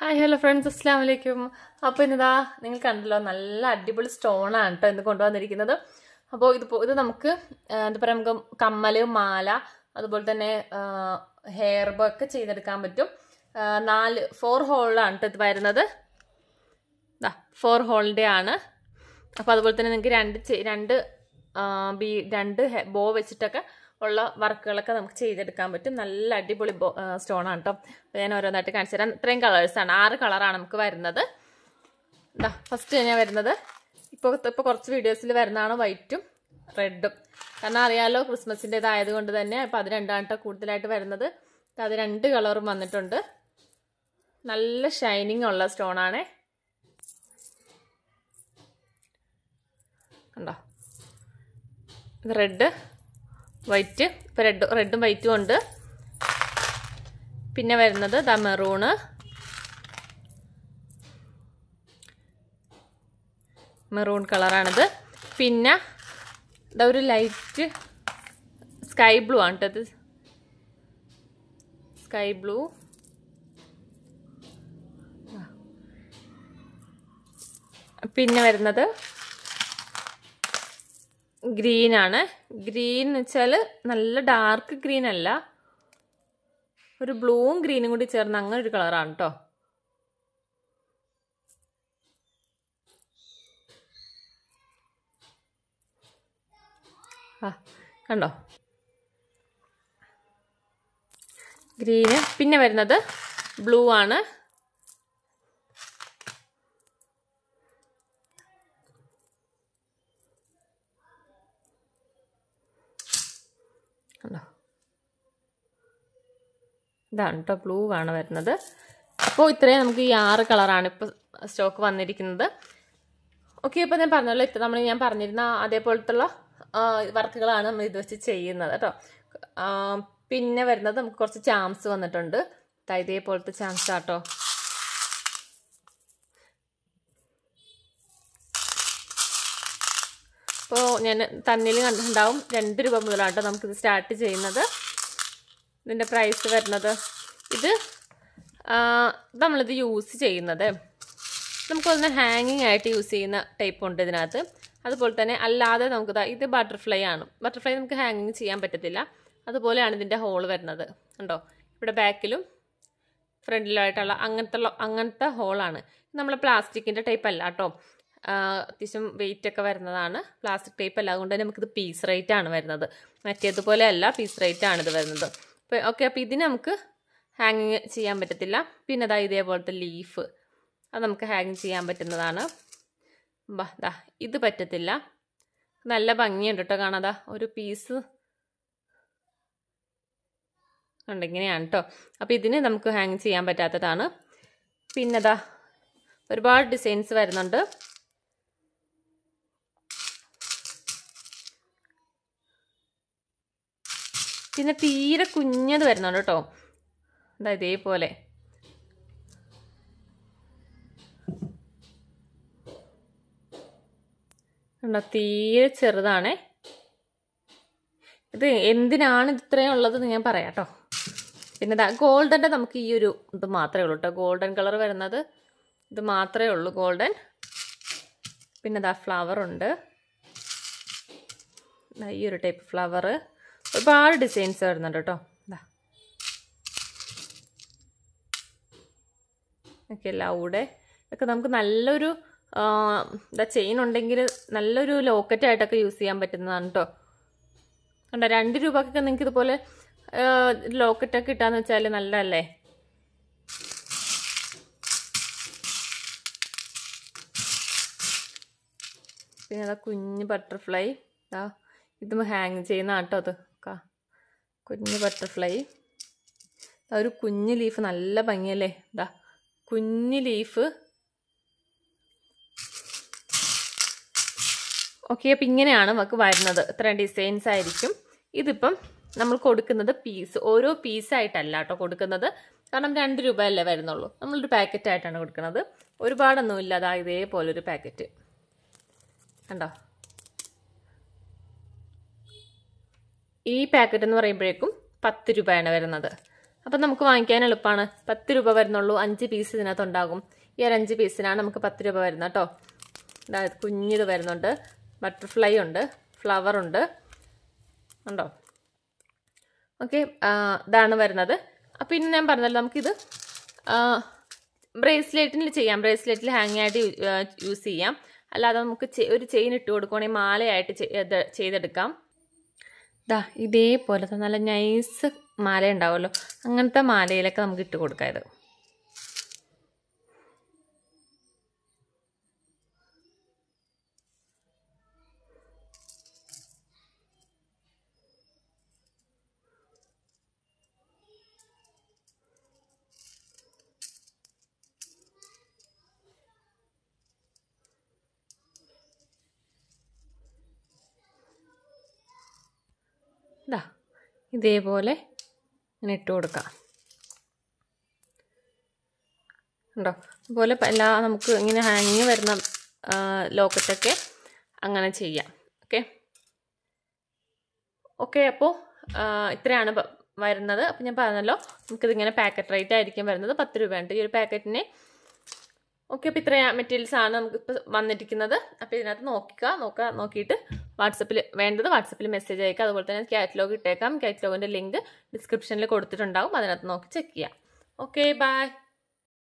hi hello friends അസ്ലാം വലൈക്കും അപ്പോൾ ഇന്നതാ നിങ്ങൾ കണ്ടല്ലോ നല്ല അടിപൊളി സ്റ്റോണാണ് കേട്ടോ ഇന്ന് കൊണ്ടുവന്നിരിക്കുന്നത് അപ്പോൾ ഇത് ഇത് നമുക്ക് എന്താ പറയുക നമുക്ക് കമ്മൽ മാല അതുപോലെ തന്നെ ഹെയർ ബോ ഒക്കെ ചെയ്തെടുക്കാൻ പറ്റും നാല് ഫോർ ഹോളിലാണ് കേട്ടോ ഇത് വരുന്നത് ദാ ഫോർ ഹോളിൻ്റെ ആണ് അപ്പോൾ അതുപോലെ തന്നെ നിങ്ങൾക്ക് രണ്ട് രണ്ട് ബി രണ്ട് ബോ വെച്ചിട്ടൊക്കെ ഉള്ള വർക്കുകളൊക്കെ നമുക്ക് ചെയ്തെടുക്കാൻ പറ്റും നല്ല അടിപൊളി സ്റ്റോണാണ് കേട്ടോ ഞാൻ ഓരോന്നായിട്ട് കാണിച്ചു തരാം ഇത്രയും കളേഴ്സാണ് ആറ് കളറാണ് നമുക്ക് വരുന്നത് എന്താ ഫസ്റ്റ് ഞാൻ വരുന്നത് ഇപ്പോൾ ഇപ്പോൾ കുറച്ച് വീഡിയോസിൽ വരുന്നതാണ് വൈറ്റും റെഡും കാരണം അറിയാലോ ഇതായത് കൊണ്ട് തന്നെ അപ്പോൾ അത് രണ്ടാണ് കൂടുതലായിട്ട് വരുന്നത് അത് രണ്ട് കളറും വന്നിട്ടുണ്ട് നല്ല ഷൈനിങ് ഉള്ള സ്റ്റോണാണേ കണ്ടോ ഇത് റെഡ് വൈറ്റ് ഇപ്പോൾ റെഡ് റെഡും വൈറ്റും ഉണ്ട് പിന്നെ വരുന്നത് ദ മെറൂണ് മെറൂൺ കളറാണിത് പിന്നെ ഇതാ ഒരു ലൈറ്റ് സ്കൈ ബ്ലൂ ആണ് കേട്ടത് സ്കൈ ബ്ലൂ പിന്നെ വരുന്നത് ഗ്രീനാണ് ഗ്രീൻ എന്ന് വെച്ചാൽ നല്ല ഡാർക്ക് ഗ്രീൻ അല്ല ഒരു ബ്ലൂവും ഗ്രീനും കൂടി ചേർന്ന് അങ്ങനെ ഒരു കളറാണ് കേട്ടോ ആ കണ്ടോ ഗ്രീന് പിന്നെ വരുന്നത് ബ്ലൂ ആണ് കണ്ടോ ഇതാണ് കേട്ടോ ബ്ലൂ ആണ് വരുന്നത് അപ്പോൾ ഇത്രയും നമുക്ക് ഈ ആറ് കളറാണ് ഇപ്പോൾ സ്റ്റോക്ക് വന്നിരിക്കുന്നത് ഓക്കെ ഇപ്പോൾ ഞാൻ പറഞ്ഞല്ലോ ഇത്ര നമ്മൾ ഞാൻ പറഞ്ഞിരുന്ന അതേപോലത്തുള്ള വർക്കുകളാണ് നമ്മൾ ഇത് വെച്ച് ചെയ്യുന്നത് കേട്ടോ പിന്നെ വരുന്നത് നമുക്ക് കുറച്ച് ചാംസ് വന്നിട്ടുണ്ട് ഇതേപോലത്തെ ചാംസ് ആട്ടോ അപ്പോൾ ഞാൻ തന്നിൽ കണ്ടിട്ടുണ്ടാവും രണ്ട് രൂപ മുതലാണ് കേട്ടോ നമുക്കിത് സ്റ്റാർട്ട് ചെയ്യുന്നത് ഇതിൻ്റെ പ്രൈസ് വരുന്നത് ഇത് നമ്മളിത് യൂസ് ചെയ്യുന്നത് നമുക്കൊന്ന് ഹാങ്ങിങ് ആയിട്ട് യൂസ് ചെയ്യുന്ന ടൈപ്പ് ഉണ്ട് ഇതിനകത്ത് അതുപോലെ തന്നെ അല്ലാതെ നമുക്ക് ഇത് ബട്ടർഫ്ലൈ ആണ് ബട്ടർഫ്ലൈ നമുക്ക് ഹാങ്ങിങ് ചെയ്യാൻ പറ്റത്തില്ല അതുപോലെയാണ് ഇതിൻ്റെ ഹോൾ വരുന്നത് ഉണ്ടോ ഇവിടെ ബാക്കിലും ഫ്രണ്ടിലുമായിട്ടുള്ള അങ്ങനത്തെ അങ്ങനത്തെ ഹോളാണ് നമ്മൾ പ്ലാസ്റ്റിക്കിൻ്റെ ടൈപ്പ് അല്ല കേട്ടോ അത്യാവശ്യം വെയിറ്റ് ഒക്കെ വരുന്നതാണ് പ്ലാസ്റ്റിക് ടൈപ്പ് അല്ല അതുകൊണ്ട് തന്നെ നമുക്കിത് പീസ് റേറ്റ് ആണ് വരുന്നത് മറ്റേതുപോലെ അല്ല പീസ് റേറ്റ് ആണ് ഇത് വരുന്നത് അപ്പോൾ ഓക്കെ അപ്പോൾ ഇതിന് നമുക്ക് ഹാങ്ങിങ് ചെയ്യാൻ പറ്റത്തില്ല പിന്നെ അതാ ഇതേപോലത്തെ ലീഫ് അത് നമുക്ക് ഹാങ്ങിങ് ചെയ്യാൻ പറ്റുന്നതാണ് ബാ ദാ ഇത് പറ്റത്തില്ല നല്ല ഭംഗിയുണ്ട് കേട്ടോ കാണാതാ ഒരു പീസ് ഉണ്ട് ഇങ്ങനെയാണ് കേട്ടോ അപ്പോൾ ഇതിന് നമുക്ക് ഹാങ് ചെയ്യാൻ പറ്റാത്തതാണ് പിന്നെതാ ഒരുപാട് ഡിസൈൻസ് വരുന്നുണ്ട് പിന്നെ തീരെ കുഞ്ഞത് വരുന്നുണ്ട് കേട്ടോ എന്താ ഇതേപോലെ തീരെ ചെറുതാണേ ഇത് എന്തിനാണ് ഇത്രയും എന്ന് ഞാൻ പറയാം കേട്ടോ പിന്നെ ഇതാ ഗോൾഡൻ്റെ നമുക്ക് ഈ ഒരു ഇത് മാത്രമേ ഉള്ളൂ കേട്ടോ ഗോൾഡൻ കളർ വരുന്നത് ഇത് മാത്രമേ ഉള്ളൂ ഗോൾഡൻ പിന്നെ ഇതാ ഫ്ലവർ ഉണ്ട് ഈ ഒരു ടൈപ്പ് ഫ്ലവർ ഒരുപാട് ഡിസൈൻസ് വരുന്നുണ്ട് കേട്ടോ ഇതാ ഓക്കെ ലൗഡ് ഇതൊക്കെ നമുക്ക് നല്ലൊരു എന്താ ചെയിൻ ഉണ്ടെങ്കിൽ നല്ലൊരു ലോക്കറ്റായിട്ടൊക്കെ യൂസ് ചെയ്യാൻ പറ്റുന്നതാണ് കേട്ടോ കണ്ടോ രണ്ട് രൂപക്കൊക്കെ നിങ്ങൾക്ക് ഇതുപോലെ ലോക്കറ്റൊക്കെ ഇട്ടാന്ന് വെച്ചാൽ നല്ലതല്ലേ പിന്നെ അതാ കുഞ്ഞ് ബട്ടർഫ്ലൈ ആ ഇത് ഹാങ് ചെയ്യുന്ന കേട്ടോ അത് നോക്കാം കുഞ്ഞ് ബട്ടർഫ്ലൈ ഒരു കുഞ്ഞ് ലീഫ് നല്ല ഭംഗിയല്ലേ ഇതാ കുഞ്ഞ് ലീഫ് ഓക്കെ അപ്പം ഇങ്ങനെയാണ് നമുക്ക് വരുന്നത് ഇത്ര ഡിസൈൻസ് ആയിരിക്കും ഇതിപ്പം നമ്മൾ കൊടുക്കുന്നത് പീസ് ഓരോ പീസായിട്ടല്ല കേട്ടോ കൊടുക്കുന്നത് കാരണം രണ്ട് രൂപയല്ലേ വരുന്നുള്ളൂ നമ്മളൊരു പാക്കറ്റായിട്ടാണ് കൊടുക്കുന്നത് ഒരുപാടൊന്നുമില്ല അതാ ഇതേപോലെ ഒരു പാക്കറ്റ് കണ്ടോ ഈ പാക്കറ്റ് എന്ന് പറയുമ്പോഴേക്കും പത്ത് രൂപയാണ് വരുന്നത് അപ്പം നമുക്ക് വാങ്ങിക്കാൻ എളുപ്പമാണ് പത്ത് രൂപ വരുന്നുള്ളൂ അഞ്ച് പീസ് ഇതിനകത്ത് ഉണ്ടാകും ഈ ഒരു അഞ്ച് പീസിനാണ് നമുക്ക് പത്ത് രൂപ വരുന്നത് കേട്ടോ അതായത് കുഞ്ഞിത് വരുന്നുണ്ട് ബട്ടർഫ്ലൈ ഉണ്ട് ഫ്ലവർ ഉണ്ട് ഉണ്ടോ ഓക്കെ ഇതാണ് വരുന്നത് അപ്പം ഇന്ന് ഞാൻ പറഞ്ഞല്ലോ നമുക്കിത് ബ്രേസ്ലെറ്റിൽ ചെയ്യാം ബ്രേസ്ലെറ്റിൽ ഹാങ് ആയിട്ട് യൂസ് ചെയ്യാം അല്ലാതെ നമുക്ക് ഒരു ചെയിൻ ഇട്ട് കൊടുക്കുകയാണെങ്കിൽ മാലയായിട്ട് ചെയ്തെടുക്കാം ഇതാ ഇതേപോലത്തെ നല്ല നൈസ് മാല ഉണ്ടാവുമല്ലോ അങ്ങനത്തെ മാലയിലൊക്കെ നമുക്ക് ഇട്ട് കൊടുക്കാം ഇത് ഇതാ ഇതേപോലെ ഇങ്ങനെ ഇട്ട് കൊടുക്കാം ഉണ്ടോ അതുപോലെ എല്ലാ നമുക്ക് ഇങ്ങനെ ഹാങ്ങിങ് വരുന്ന ലോക്കറ്റൊക്കെ അങ്ങനെ ചെയ്യാം ഓക്കെ ഓക്കെ അപ്പോൾ ഇത്രയാണ് വരുന്നത് അപ്പം ഞാൻ പറഞ്ഞല്ലോ നമുക്കിതിങ്ങനെ പാക്കറ്റ് റേറ്റ് ആയിരിക്കും വരുന്നത് പത്ത് രൂപയുണ്ട് ഈ ഒരു പാക്കറ്റിന് ഓക്കെ അപ്പോൾ ഇത്രയും മെറ്റീരിയൽസാണ് നമുക്കിപ്പോൾ വന്നിരിക്കുന്നത് അപ്പോൾ ഇതിനകത്ത് നോക്കിക്കുക നോക്കുക നോക്കിയിട്ട് വാട്സപ്പിൽ വേണ്ടത് വാട്സപ്പിൽ മെസ്സേജ് അയക്കുക അതുപോലെ തന്നെ കാറ്റലോഗ് ഇട്ടേക്കാം കാറ്റലോഗിൻ്റെ ലിങ്ക് ഡിസ്ക്രിപ്ഷനിൽ കൊടുത്തിട്ടുണ്ടാകും അതിനകത്ത് നോക്കി ചെക്ക് ചെയ്യാം ഓക്കെ ബൈ